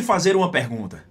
te fazer uma pergunta.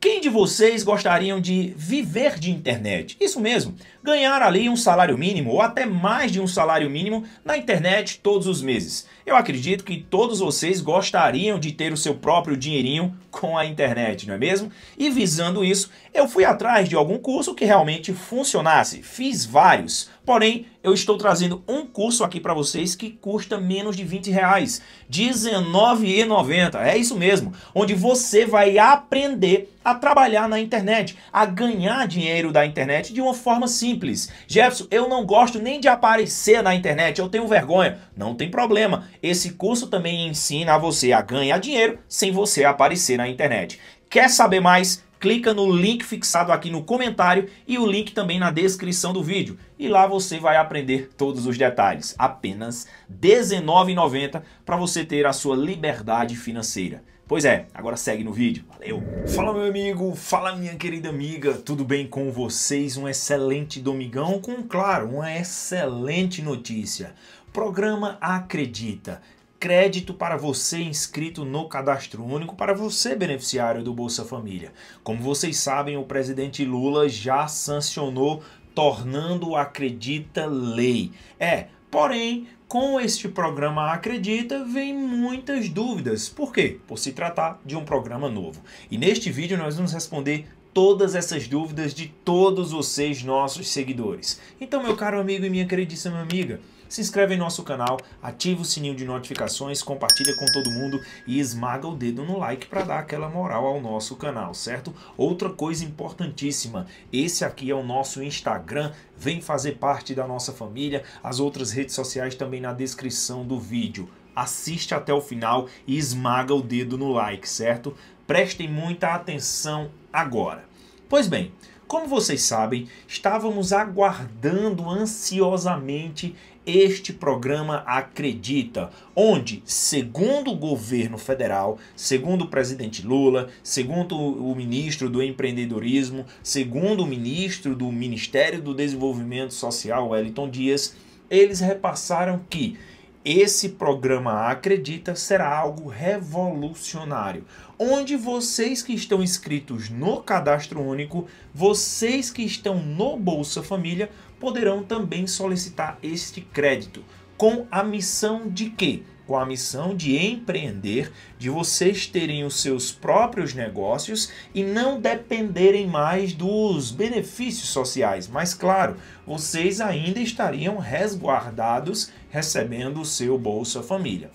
Quem de vocês gostariam de viver de internet? Isso mesmo, ganhar ali um salário mínimo ou até mais de um salário mínimo na internet todos os meses. Eu acredito que todos vocês gostariam de ter o seu próprio dinheirinho com a internet, não é mesmo? E visando isso, eu fui atrás de algum curso que realmente funcionasse. Fiz vários, porém eu estou trazendo um curso aqui para vocês que custa menos de 20 reais, R$19,90, é isso mesmo, onde você vai aprender a trabalhar na internet, a ganhar dinheiro da internet de uma forma simples. Jefferson, eu não gosto nem de aparecer na internet, eu tenho vergonha. Não tem problema, esse curso também ensina a você a ganhar dinheiro sem você aparecer na internet. Quer saber mais? clica no link fixado aqui no comentário e o link também na descrição do vídeo. E lá você vai aprender todos os detalhes. Apenas R$19,90 para você ter a sua liberdade financeira. Pois é, agora segue no vídeo. Valeu! Fala meu amigo, fala minha querida amiga, tudo bem com vocês? Um excelente domingão com, claro, uma excelente notícia. Programa Acredita. Crédito para você inscrito no cadastro único, para você beneficiário do Bolsa Família. Como vocês sabem, o presidente Lula já sancionou, tornando o Acredita lei. É, porém, com este programa Acredita vem muitas dúvidas. Por quê? Por se tratar de um programa novo. E neste vídeo nós vamos responder todas essas dúvidas de todos vocês, nossos seguidores. Então, meu caro amigo e minha queridíssima amiga, se inscreve em nosso canal, ativa o sininho de notificações, compartilha com todo mundo e esmaga o dedo no like para dar aquela moral ao nosso canal, certo? Outra coisa importantíssima, esse aqui é o nosso Instagram, vem fazer parte da nossa família, as outras redes sociais também na descrição do vídeo assiste até o final e esmaga o dedo no like, certo? Prestem muita atenção agora. Pois bem, como vocês sabem, estávamos aguardando ansiosamente este programa Acredita, onde, segundo o governo federal, segundo o presidente Lula, segundo o ministro do empreendedorismo, segundo o ministro do Ministério do Desenvolvimento Social, Wellington Dias, eles repassaram que esse programa Acredita será algo revolucionário, onde vocês que estão inscritos no cadastro único, vocês que estão no Bolsa Família, poderão também solicitar este crédito. Com a missão de quê? Com a missão de empreender, de vocês terem os seus próprios negócios e não dependerem mais dos benefícios sociais. Mas, claro, vocês ainda estariam resguardados recebendo o seu Bolsa Família.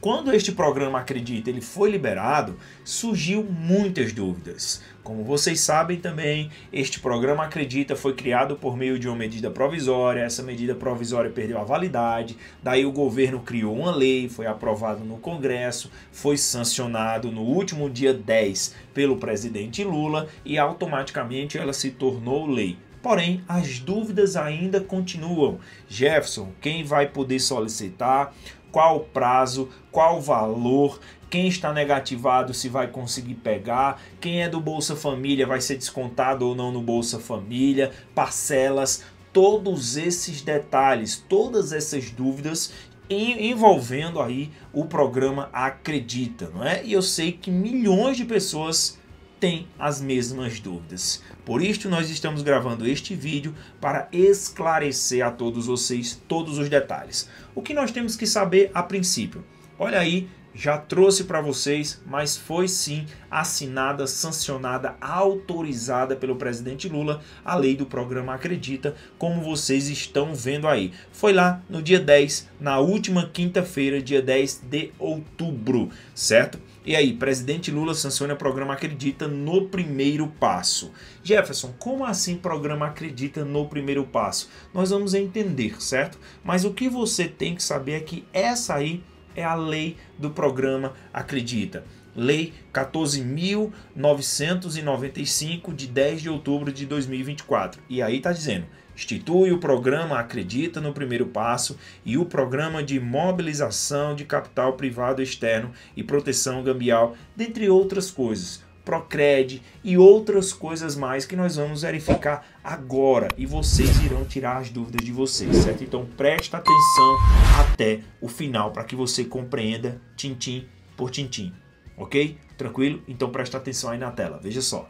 Quando este programa Acredita ele foi liberado, surgiu muitas dúvidas. Como vocês sabem também, este programa Acredita foi criado por meio de uma medida provisória. Essa medida provisória perdeu a validade. Daí o governo criou uma lei, foi aprovado no Congresso, foi sancionado no último dia 10 pelo presidente Lula e automaticamente ela se tornou lei. Porém, as dúvidas ainda continuam. Jefferson, quem vai poder solicitar? qual o prazo, qual o valor, quem está negativado se vai conseguir pegar, quem é do Bolsa Família vai ser descontado ou não no Bolsa Família, parcelas, todos esses detalhes, todas essas dúvidas envolvendo aí o programa Acredita, não é? E eu sei que milhões de pessoas tem as mesmas dúvidas. Por isto, nós estamos gravando este vídeo para esclarecer a todos vocês todos os detalhes. O que nós temos que saber a princípio? Olha aí já trouxe para vocês, mas foi sim assinada, sancionada, autorizada pelo presidente Lula a lei do programa Acredita, como vocês estão vendo aí. Foi lá no dia 10, na última quinta-feira, dia 10 de outubro, certo? E aí, presidente Lula sanciona o programa Acredita no primeiro passo. Jefferson, como assim programa Acredita no primeiro passo? Nós vamos entender, certo? Mas o que você tem que saber é que essa aí é a lei do programa Acredita. Lei 14.995, de 10 de outubro de 2024. E aí está dizendo: institui o programa Acredita no Primeiro Passo e o programa de mobilização de capital privado externo e proteção gambial, dentre outras coisas Procred e outras coisas mais que nós vamos verificar agora e vocês irão tirar as dúvidas de vocês, certo? Então presta atenção até o final para que você compreenda tintim por tintim, ok? Tranquilo? Então presta atenção aí na tela, veja só.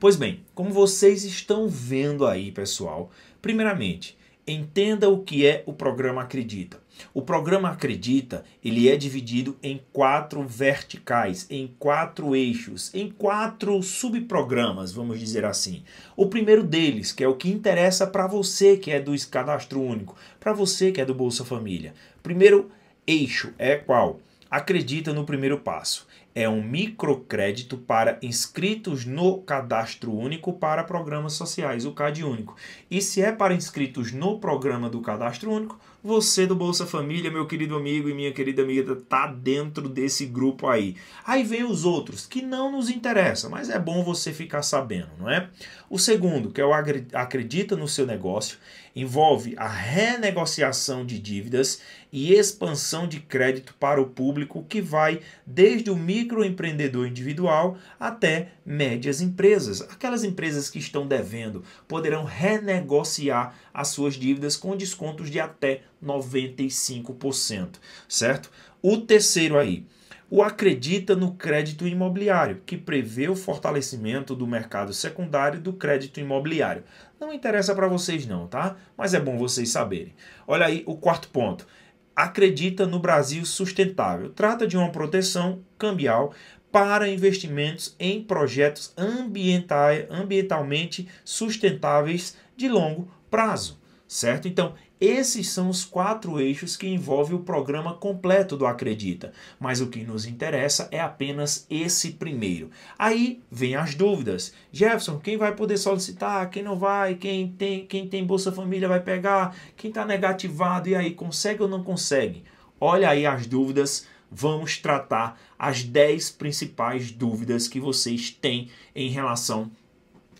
Pois bem, como vocês estão vendo aí, pessoal, primeiramente, Entenda o que é o programa Acredita. O programa Acredita, ele é dividido em quatro verticais, em quatro eixos, em quatro subprogramas, vamos dizer assim. O primeiro deles, que é o que interessa para você que é do cadastro único, para você que é do Bolsa Família. Primeiro eixo é qual? Acredita no primeiro passo é um microcrédito para inscritos no Cadastro Único para programas sociais, o CAD Único. E se é para inscritos no programa do Cadastro Único, você do Bolsa Família, meu querido amigo e minha querida amiga, tá dentro desse grupo aí. Aí vem os outros que não nos interessa, mas é bom você ficar sabendo, não é? O segundo, que é o acredita no seu negócio, envolve a renegociação de dívidas e expansão de crédito para o público que vai desde o microempreendedor individual até médias empresas. Aquelas empresas que estão devendo poderão renegociar as suas dívidas com descontos de até 95%, certo? O terceiro aí, o acredita no crédito imobiliário, que prevê o fortalecimento do mercado secundário do crédito imobiliário. Não interessa para vocês não, tá? Mas é bom vocês saberem. Olha aí o quarto ponto. Acredita no Brasil sustentável. Trata de uma proteção cambial para investimentos em projetos ambientalmente sustentáveis de longo prazo, certo? Então, esses são os quatro eixos que envolvem o programa completo do Acredita, mas o que nos interessa é apenas esse primeiro. Aí vem as dúvidas. Jefferson, quem vai poder solicitar? Quem não vai? Quem tem, quem tem Bolsa Família vai pegar? Quem está negativado? E aí, consegue ou não consegue? Olha aí as dúvidas vamos tratar as 10 principais dúvidas que vocês têm em relação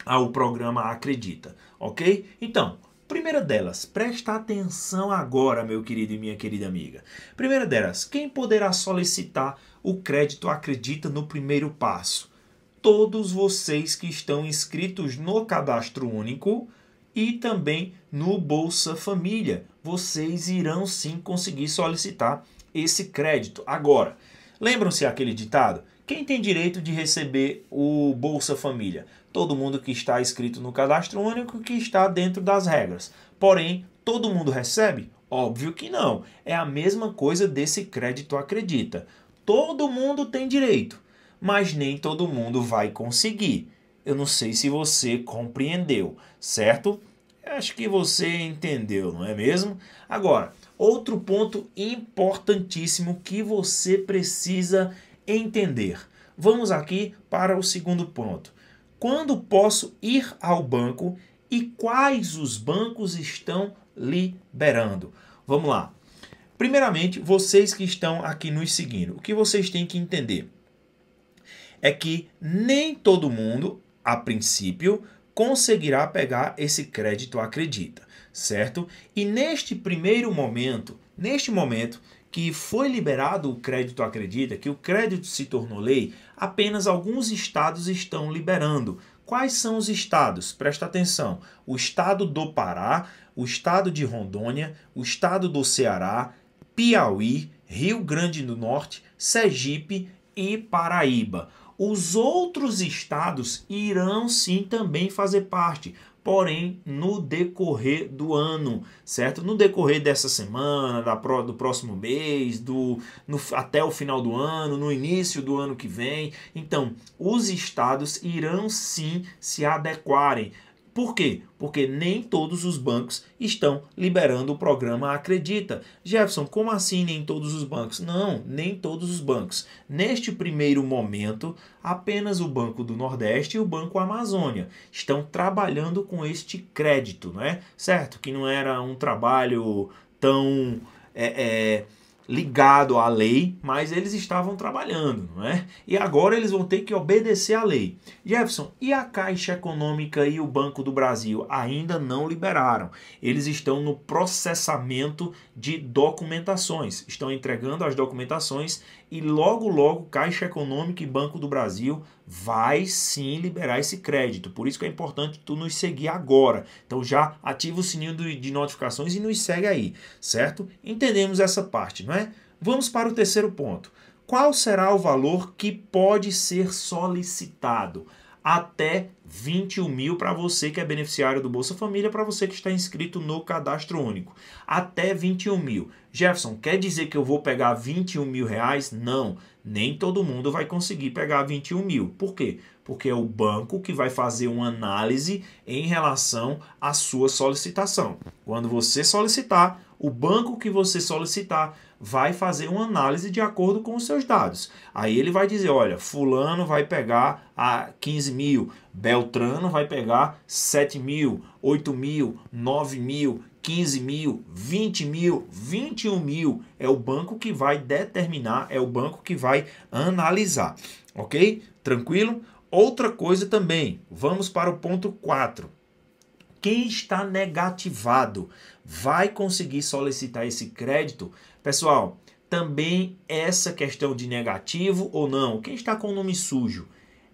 ao programa Acredita, ok? Então, Primeira delas, presta atenção agora, meu querido e minha querida amiga. Primeira delas, quem poderá solicitar o crédito acredita no primeiro passo? Todos vocês que estão inscritos no cadastro único e também no Bolsa Família. Vocês irão sim conseguir solicitar esse crédito. Agora, Lembram-se aquele ditado? Quem tem direito de receber o Bolsa Família? Todo mundo que está inscrito no cadastro único que está dentro das regras. Porém, todo mundo recebe? Óbvio que não. É a mesma coisa desse crédito acredita. Todo mundo tem direito, mas nem todo mundo vai conseguir. Eu não sei se você compreendeu, certo? Acho que você entendeu, não é mesmo? Agora, Outro ponto importantíssimo que você precisa entender. Vamos aqui para o segundo ponto. Quando posso ir ao banco e quais os bancos estão liberando? Vamos lá. Primeiramente, vocês que estão aqui nos seguindo, o que vocês têm que entender é que nem todo mundo, a princípio, conseguirá pegar esse crédito, acredita certo? E neste primeiro momento, neste momento que foi liberado o crédito acredita, que o crédito se tornou lei, apenas alguns estados estão liberando. Quais são os estados? Presta atenção. O estado do Pará, o estado de Rondônia, o estado do Ceará, Piauí, Rio Grande do Norte, Sergipe e Paraíba. Os outros estados irão sim também fazer parte, porém no decorrer do ano, certo? No decorrer dessa semana, da pro, do próximo mês, do no, até o final do ano, no início do ano que vem. Então, os estados irão sim se adequarem por quê? Porque nem todos os bancos estão liberando o programa Acredita. Jefferson, como assim nem todos os bancos? Não, nem todos os bancos. Neste primeiro momento, apenas o Banco do Nordeste e o Banco Amazônia estão trabalhando com este crédito, não é? Certo? Que não era um trabalho tão. É, é, ligado à lei, mas eles estavam trabalhando, não é? E agora eles vão ter que obedecer à lei. Jefferson, e a Caixa Econômica e o Banco do Brasil ainda não liberaram. Eles estão no processamento de documentações, estão entregando as documentações e logo logo Caixa Econômica e Banco do Brasil vai sim liberar esse crédito. Por isso que é importante tu nos seguir agora. Então já ativa o sininho de notificações e nos segue aí, certo? Entendemos essa parte, não é? Vamos para o terceiro ponto. Qual será o valor que pode ser solicitado? até 21 mil para você que é beneficiário do Bolsa Família, para você que está inscrito no Cadastro Único. Até 21 mil. Jefferson, quer dizer que eu vou pegar 21 mil reais? Não, nem todo mundo vai conseguir pegar 21 mil. Por quê? porque é o banco que vai fazer uma análise em relação à sua solicitação. Quando você solicitar, o banco que você solicitar vai fazer uma análise de acordo com os seus dados. Aí ele vai dizer: olha, Fulano vai pegar a 15 mil, Beltrano vai pegar 7 mil, 8 mil, 9 mil, 15 mil, 20 mil, 21 mil. É o banco que vai determinar, é o banco que vai analisar. Ok? Tranquilo? Outra coisa também, vamos para o ponto 4. Quem está negativado vai conseguir solicitar esse crédito? Pessoal, também essa questão de negativo ou não, quem está com o nome sujo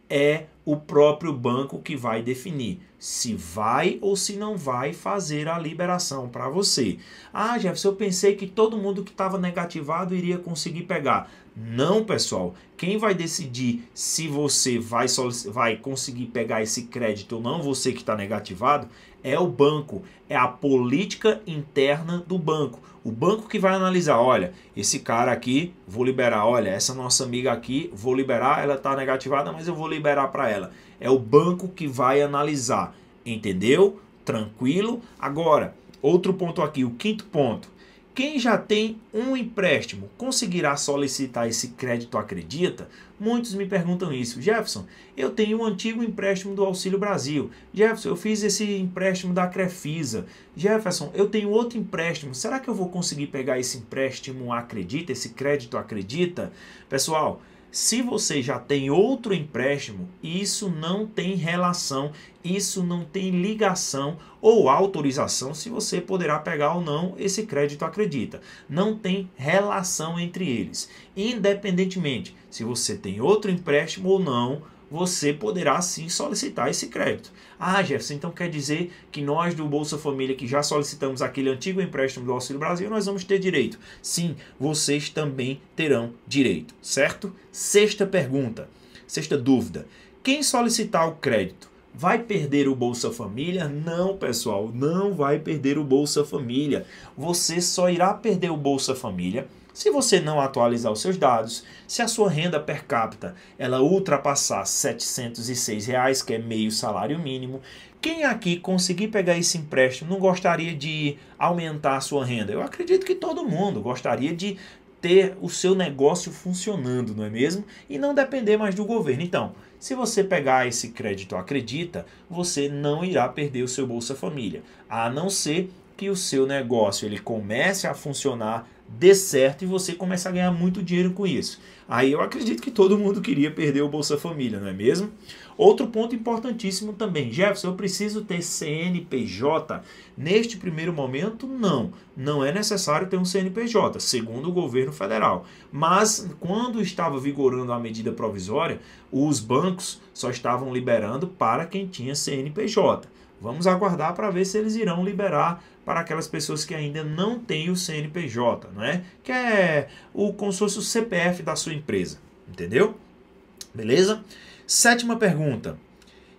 é o próprio banco que vai definir se vai ou se não vai fazer a liberação para você. Ah, Jefferson, eu pensei que todo mundo que estava negativado iria conseguir pegar. Não, pessoal. Quem vai decidir se você vai, vai conseguir pegar esse crédito ou não, você que está negativado, é o banco. É a política interna do banco. O banco que vai analisar, olha, esse cara aqui, vou liberar. Olha, essa nossa amiga aqui, vou liberar. Ela está negativada, mas eu vou liberar para ela ela. É o banco que vai analisar. Entendeu? Tranquilo? Agora, outro ponto aqui, o quinto ponto. Quem já tem um empréstimo conseguirá solicitar esse crédito acredita? Muitos me perguntam isso. Jefferson, eu tenho um antigo empréstimo do Auxílio Brasil. Jefferson, eu fiz esse empréstimo da Crefisa. Jefferson, eu tenho outro empréstimo. Será que eu vou conseguir pegar esse empréstimo acredita, esse crédito acredita? Pessoal, se você já tem outro empréstimo, isso não tem relação, isso não tem ligação ou autorização se você poderá pegar ou não esse crédito acredita. Não tem relação entre eles. Independentemente se você tem outro empréstimo ou não, você poderá sim solicitar esse crédito. Ah, Jefferson, então quer dizer que nós do Bolsa Família, que já solicitamos aquele antigo empréstimo do Auxílio Brasil, nós vamos ter direito. Sim, vocês também terão direito, certo? Sexta pergunta, sexta dúvida. Quem solicitar o crédito Vai perder o Bolsa Família? Não, pessoal, não vai perder o Bolsa Família. Você só irá perder o Bolsa Família se você não atualizar os seus dados, se a sua renda per capita ela ultrapassar R$ 706, reais, que é meio salário mínimo, quem aqui conseguir pegar esse empréstimo não gostaria de aumentar a sua renda? Eu acredito que todo mundo gostaria de ter o seu negócio funcionando, não é mesmo? E não depender mais do governo. Então, se você pegar esse crédito acredita, você não irá perder o seu Bolsa Família, a não ser que o seu negócio ele comece a funcionar dê certo e você começa a ganhar muito dinheiro com isso. Aí eu acredito que todo mundo queria perder o Bolsa Família, não é mesmo? Outro ponto importantíssimo também, Jefferson, eu preciso ter CNPJ? Neste primeiro momento, não. Não é necessário ter um CNPJ, segundo o governo federal. Mas quando estava vigorando a medida provisória, os bancos só estavam liberando para quem tinha CNPJ. Vamos aguardar para ver se eles irão liberar para aquelas pessoas que ainda não têm o CNPJ, é? que é o consórcio CPF da sua empresa, entendeu? Beleza? Sétima pergunta.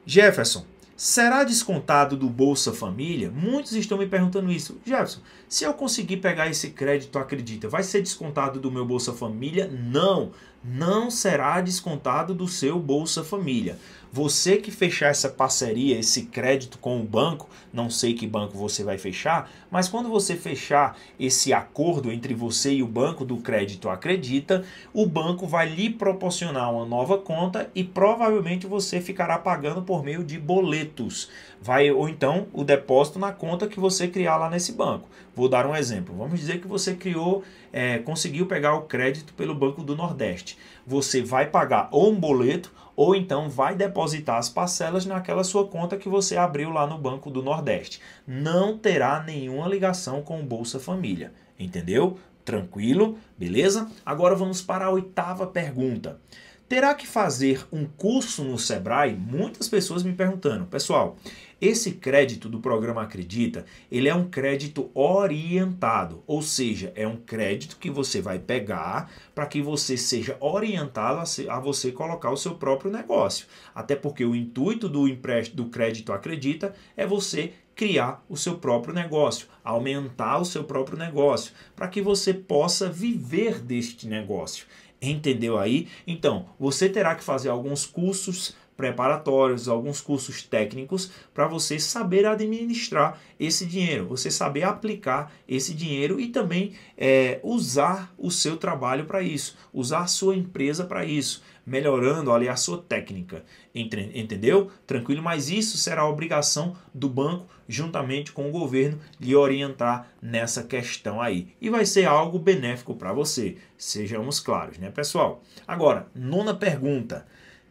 Jefferson, será descontado do Bolsa Família? Muitos estão me perguntando isso. Jefferson, se eu conseguir pegar esse crédito, acredita, vai ser descontado do meu Bolsa Família? Não não será descontado do seu Bolsa Família. Você que fechar essa parceria, esse crédito com o banco, não sei que banco você vai fechar, mas quando você fechar esse acordo entre você e o banco do crédito acredita, o banco vai lhe proporcionar uma nova conta e provavelmente você ficará pagando por meio de boletos vai ou então o depósito na conta que você criar lá nesse banco. Vou dar um exemplo. Vamos dizer que você criou, é, conseguiu pegar o crédito pelo Banco do Nordeste. Você vai pagar ou um boleto ou então vai depositar as parcelas naquela sua conta que você abriu lá no Banco do Nordeste. Não terá nenhuma ligação com o Bolsa Família, entendeu? Tranquilo, beleza? Agora vamos para a oitava pergunta. Terá que fazer um curso no Sebrae? Muitas pessoas me perguntando, pessoal, esse crédito do programa Acredita, ele é um crédito orientado, ou seja, é um crédito que você vai pegar para que você seja orientado a, se, a, você colocar o seu próprio negócio. Até porque o intuito do empréstimo do crédito Acredita é você criar o seu próprio negócio, aumentar o seu próprio negócio, para que você possa viver deste negócio. Entendeu aí? Então, você terá que fazer alguns cursos preparatórios, alguns cursos técnicos para você saber administrar esse dinheiro, você saber aplicar esse dinheiro e também é, usar o seu trabalho para isso, usar a sua empresa para isso, melhorando ali a sua técnica. Entre, entendeu? Tranquilo, mas isso será obrigação do banco, juntamente com o governo, lhe orientar nessa questão aí. E vai ser algo benéfico para você, sejamos claros, né, pessoal? Agora, nona pergunta.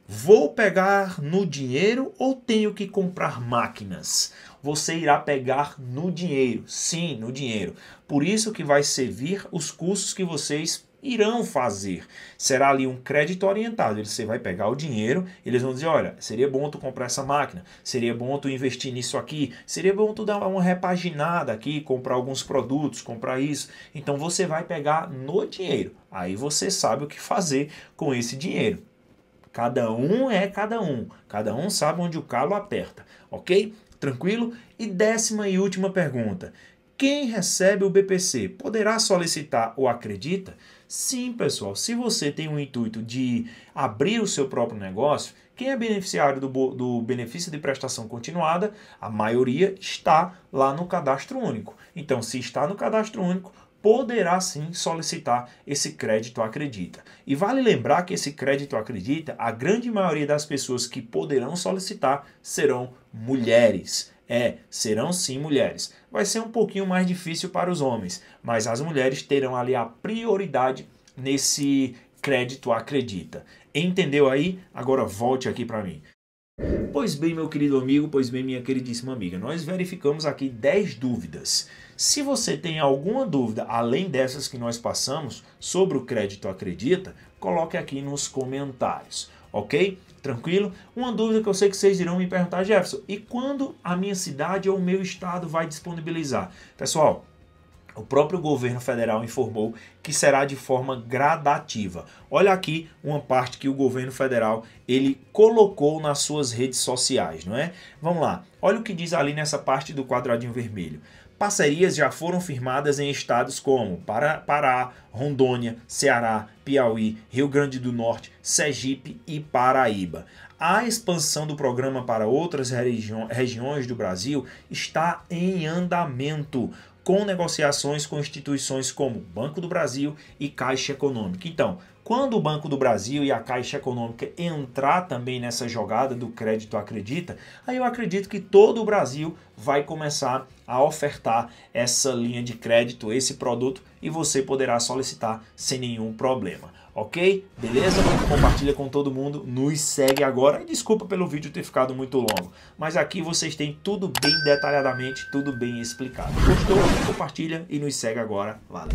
Vou pegar no dinheiro ou tenho que comprar máquinas? Você irá pegar no dinheiro. Sim, no dinheiro. Por isso que vai servir os custos que vocês irão fazer. Será ali um crédito orientado. Você vai pegar o dinheiro, eles vão dizer, olha, seria bom tu comprar essa máquina, seria bom tu investir nisso aqui, seria bom tu dar uma repaginada aqui, comprar alguns produtos, comprar isso. Então você vai pegar no dinheiro. Aí você sabe o que fazer com esse dinheiro. Cada um é cada um. Cada um sabe onde o calo aperta, ok? Tranquilo? E décima e última pergunta. Quem recebe o BPC poderá solicitar o Acredita? Sim, pessoal, se você tem o intuito de abrir o seu próprio negócio, quem é beneficiário do, do benefício de prestação continuada, a maioria está lá no cadastro único. Então, se está no cadastro único, poderá sim solicitar esse crédito acredita. E vale lembrar que esse crédito acredita, a grande maioria das pessoas que poderão solicitar serão mulheres. É, serão sim mulheres. Vai ser um pouquinho mais difícil para os homens, mas as mulheres terão ali a prioridade nesse crédito acredita. Entendeu aí? Agora volte aqui para mim. Pois bem, meu querido amigo, pois bem, minha queridíssima amiga, nós verificamos aqui 10 dúvidas. Se você tem alguma dúvida além dessas que nós passamos sobre o crédito acredita, coloque aqui nos comentários, ok? Tranquilo? Uma dúvida que eu sei que vocês irão me perguntar, Jefferson, e quando a minha cidade ou o meu estado vai disponibilizar? Pessoal, o próprio governo federal informou que será de forma gradativa. Olha aqui uma parte que o governo federal ele colocou nas suas redes sociais, não é? Vamos lá. Olha o que diz ali nessa parte do quadradinho vermelho. Parcerias já foram firmadas em estados como Pará, Rondônia, Ceará, Piauí, Rio Grande do Norte, Sergipe e Paraíba. A expansão do programa para outras regiões do Brasil está em andamento com negociações com instituições como Banco do Brasil e Caixa Econômica. Então, quando o Banco do Brasil e a Caixa Econômica entrar também nessa jogada do crédito acredita, aí eu acredito que todo o Brasil vai começar a ofertar essa linha de crédito, esse produto e você poderá solicitar sem nenhum problema ok? Beleza? Compartilha com todo mundo, nos segue agora. E desculpa pelo vídeo ter ficado muito longo, mas aqui vocês têm tudo bem detalhadamente, tudo bem explicado. Gostou? Compartilha e nos segue agora. Valeu!